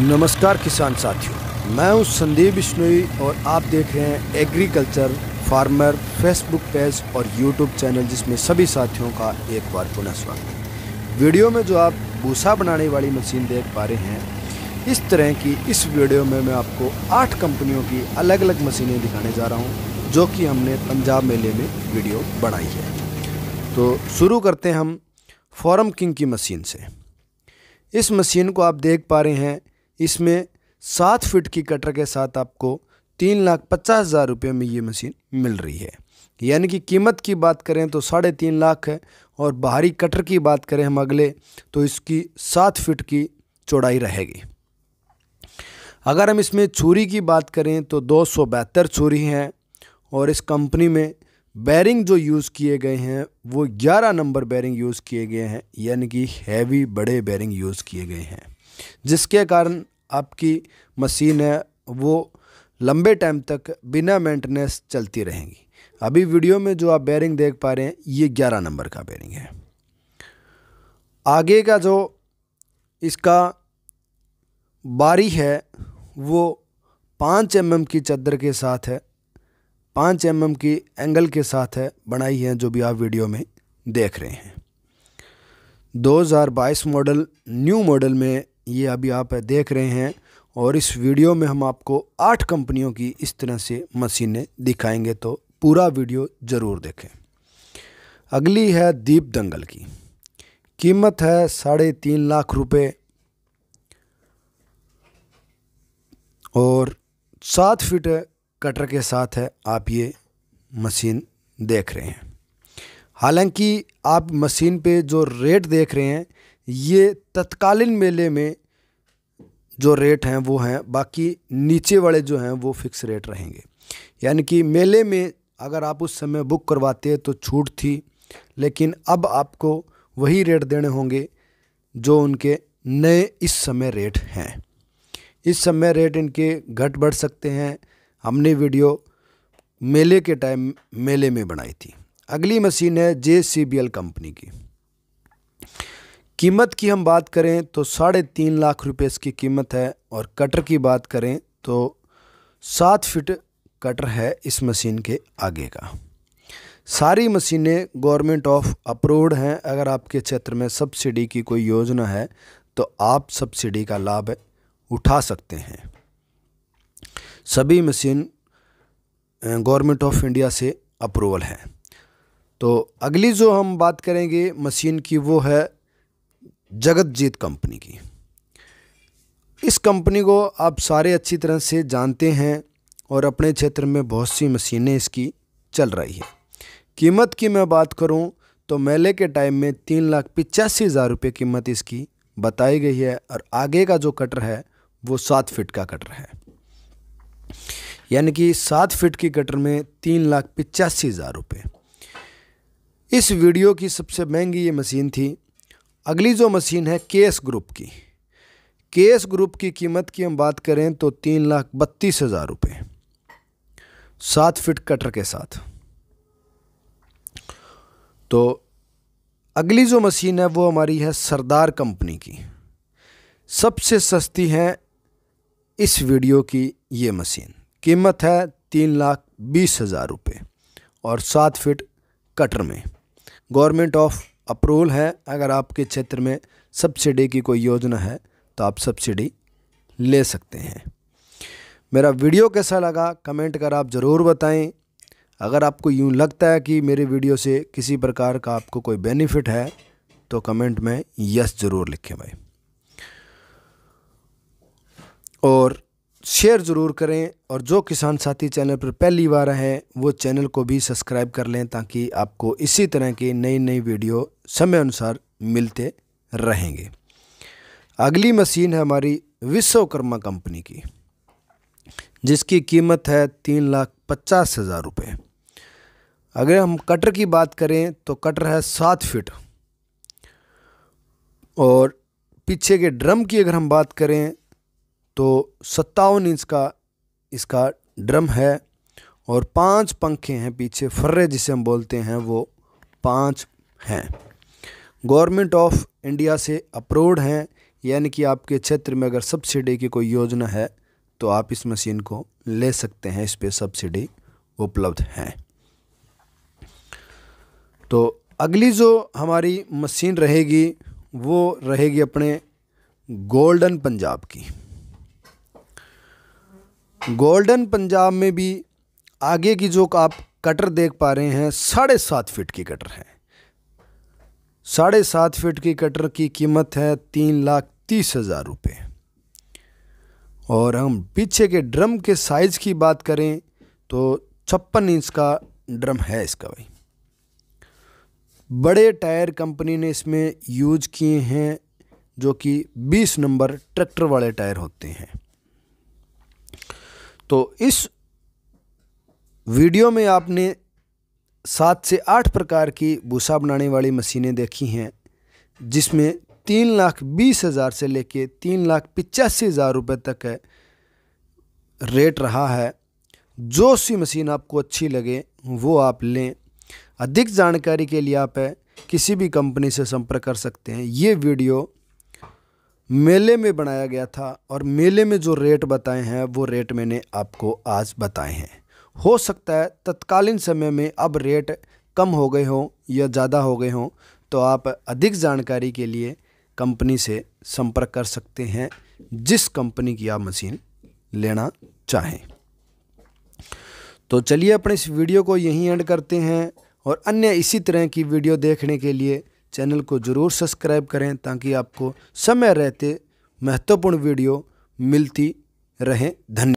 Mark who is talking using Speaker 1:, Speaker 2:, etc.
Speaker 1: नमस्कार किसान साथियों मैं हूं संदीप बिश्नोई और आप देख रहे हैं एग्रीकल्चर फार्मर फेसबुक पेज और यूट्यूब चैनल जिसमें सभी साथियों का एक बार पुनः स्वागत है वीडियो में जो आप भूसा बनाने वाली मशीन देख पा रहे हैं इस तरह की इस वीडियो में मैं आपको आठ कंपनियों की अलग अलग मशीनें दिखाने जा रहा हूँ जो कि हमने पंजाब मेले में वीडियो बनाई है तो शुरू करते हैं हम फॉरम किंग की मशीन से इस मशीन को आप देख पा रहे हैं इसमें सात फिट की कटर के साथ आपको तीन लाख पचास हज़ार रुपये में ये मशीन मिल रही है यानी कि कीमत की बात करें तो साढ़े तीन लाख है और बाहरी कटर की बात करें हम अगले तो इसकी सात फिट की चौड़ाई रहेगी अगर हम इसमें छुरी की बात करें तो दो सौ बहत्तर छुरी हैं और इस कंपनी में बैरिंग जो यूज़ किए गए हैं वो ग्यारह नंबर बैरिंग यूज़ किए गए हैं यानी कि हैवी बड़े बैरिंग यूज़ किए गए हैं जिसके कारण आपकी मशीन है वो लंबे टाइम तक बिना मेंटेनेंस चलती रहेंगी अभी वीडियो में जो आप बेरिंग देख पा रहे हैं ये ग्यारह नंबर का बेरिंग है आगे का जो इसका बारी है वो पाँच एम mm की चद्दर के साथ है पाँच एम mm की एंगल के साथ है बनाई है जो भी आप वीडियो में देख रहे हैं 2022 मॉडल न्यू मॉडल में ये अभी आप देख रहे हैं और इस वीडियो में हम आपको आठ कंपनियों की इस तरह से मशीनें दिखाएंगे तो पूरा वीडियो ज़रूर देखें अगली है दीप दंगल की कीमत है साढ़े तीन लाख रुपए और सात फीट कटर के साथ है आप ये मशीन देख रहे हैं हालांकि आप मशीन पे जो रेट देख रहे हैं ये तत्कालीन मेले में जो रेट हैं वो हैं बाकी नीचे वाले जो हैं वो फिक्स रेट रहेंगे यानी कि मेले में अगर आप उस समय बुक करवाते तो छूट थी लेकिन अब आपको वही रेट देने होंगे जो उनके नए इस समय रेट हैं इस समय रेट इनके घट बढ़ सकते हैं हमने वीडियो मेले के टाइम मेले में बनाई थी अगली मशीन है जे कंपनी की कीमत की हम बात करें तो साढ़े तीन लाख रुपए इसकी कीमत है और कटर की बात करें तो सात फिट कटर है इस मशीन के आगे का सारी मशीनें गवर्नमेंट ऑफ अप्रूव्ड हैं अगर आपके क्षेत्र में सब्सिडी की कोई योजना है तो आप सब्सिडी का लाभ उठा सकते हैं सभी मशीन गवर्नमेंट ऑफ इंडिया से अप्रूवल है तो अगली जो हम बात करेंगे मशीन की वो है जगतजीत कंपनी की इस कंपनी को आप सारे अच्छी तरह से जानते हैं और अपने क्षेत्र में बहुत सी मशीनें इसकी चल रही है कीमत की मैं बात करूं तो मेले के टाइम में तीन लाख पिचासी हज़ार रुपये कीमत इसकी बताई गई है और आगे का जो कटर है वो सात फिट का कटर है यानी कि सात फिट की कटर में तीन लाख पिचासी हज़ार रुपये इस वीडियो की सबसे महंगी ये मशीन थी अगली जो मशीन है केस ग्रुप की केस ग्रुप की कीमत की हम बात करें तो तीन लाख बत्तीस हज़ार रुपये सात फिट कटर के साथ तो अगली जो मशीन है वो हमारी है सरदार कंपनी की सबसे सस्ती है इस वीडियो की ये मशीन कीमत है तीन लाख बीस हज़ार रुपये और सात फिट कटर में गवर्नमेंट ऑफ अप्रूवल है अगर आपके क्षेत्र में सब्सिडी की कोई योजना है तो आप सब्सिडी ले सकते हैं मेरा वीडियो कैसा लगा कमेंट कर आप ज़रूर बताएं अगर आपको यूँ लगता है कि मेरे वीडियो से किसी प्रकार का आपको कोई बेनिफिट है तो कमेंट में यस ज़रूर लिखें भाई और शेयर ज़रूर करें और जो किसान साथी चैनल पर पहली बार हैं वो चैनल को भी सब्सक्राइब कर लें ताकि आपको इसी तरह की नई नई वीडियो समय अनुसार मिलते रहेंगे अगली मशीन है हमारी विश्वकर्मा कंपनी की जिसकी कीमत है तीन लाख पचास हज़ार रुपये अगर हम कटर की बात करें तो कटर है सात फिट और पीछे के ड्रम की अगर हम बात करें तो सत्तावन इंच का इसका ड्रम है और पांच पंखे हैं पीछे फर्रे जिसे हम बोलते हैं वो पांच हैं गवर्नमेंट ऑफ इंडिया से अप्रूव्ड हैं यानी कि आपके क्षेत्र में अगर सब्सिडी की कोई योजना है तो आप इस मशीन को ले सकते हैं इस पर सब्सिडी उपलब्ध हैं तो अगली जो हमारी मशीन रहेगी वो रहेगी अपने गोल्डन पंजाब की गोल्डन पंजाब में भी आगे की जो आप कटर देख पा रहे हैं साढ़े सात फिट की कटर है साढ़े सात फिट की कटर की कीमत है तीन लाख तीस हज़ार रुपये और हम पीछे के ड्रम के साइज़ की बात करें तो छप्पन इंच का ड्रम है इसका भाई बड़े टायर कंपनी ने इसमें यूज किए हैं जो कि 20 नंबर ट्रैक्टर वाले टायर होते हैं तो इस वीडियो में आपने सात से आठ प्रकार की भूसा बनाने वाली मशीनें देखी हैं जिसमें तीन लाख बीस हज़ार से लेके तीन लाख पिचासी हज़ार रुपये तक है रेट रहा है जो सी मशीन आपको अच्छी लगे वो आप लें अधिक जानकारी के लिए आप है किसी भी कंपनी से संपर्क कर सकते हैं ये वीडियो मेले में बनाया गया था और मेले में जो रेट बताए हैं वो रेट मैंने आपको आज बताए हैं हो सकता है तत्कालीन समय में अब रेट कम हो गए हों या ज़्यादा हो गए हों तो आप अधिक जानकारी के लिए कंपनी से संपर्क कर सकते हैं जिस कंपनी की आप मशीन लेना चाहें तो चलिए अपने इस वीडियो को यहीं एंड करते हैं और अन्य इसी तरह की वीडियो देखने के लिए चैनल को ज़रूर सब्सक्राइब करें ताकि आपको समय रहते महत्वपूर्ण वीडियो मिलती रहें धन्यवाद